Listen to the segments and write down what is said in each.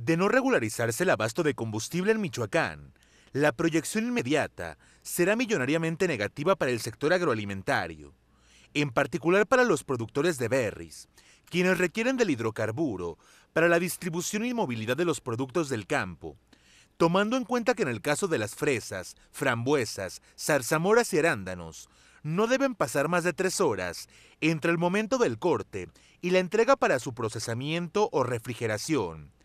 De no regularizarse el abasto de combustible en Michoacán, la proyección inmediata será millonariamente negativa para el sector agroalimentario, en particular para los productores de berries, quienes requieren del hidrocarburo para la distribución y movilidad de los productos del campo, tomando en cuenta que en el caso de las fresas, frambuesas, zarzamoras y arándanos, no deben pasar más de tres horas entre el momento del corte y la entrega para su procesamiento o refrigeración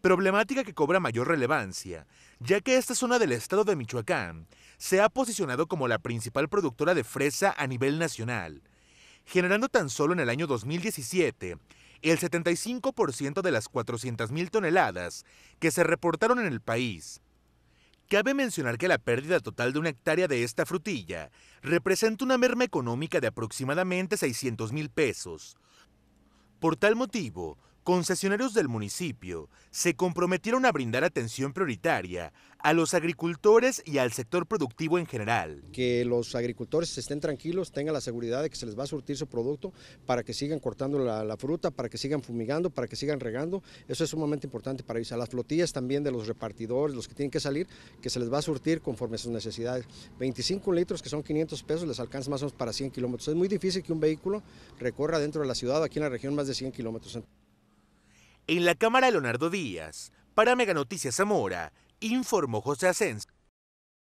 problemática que cobra mayor relevancia, ya que esta zona del estado de Michoacán se ha posicionado como la principal productora de fresa a nivel nacional, generando tan solo en el año 2017 el 75% de las 400.000 toneladas que se reportaron en el país. Cabe mencionar que la pérdida total de una hectárea de esta frutilla representa una merma económica de aproximadamente 600.000 mil pesos. Por tal motivo, concesionarios del municipio se comprometieron a brindar atención prioritaria a los agricultores y al sector productivo en general. Que los agricultores estén tranquilos, tengan la seguridad de que se les va a surtir su producto para que sigan cortando la, fruta, para que sigan fumigando, para que sigan regando. Eso es sumamente importante para ellos. A las flotillas también de los repartidores, los que tienen que salir, que se les va a surtir conforme a sus necesidades. 25 litros, que son 500 pesos, les alcanza más o menos para 100 kilómetros. Es muy difícil que un vehículo recorra dentro de la ciudad, aquí en la región más de 100 kilómetros. En la cámara Leonardo Díaz, para Mega Noticias Zamora, informó José Asensio.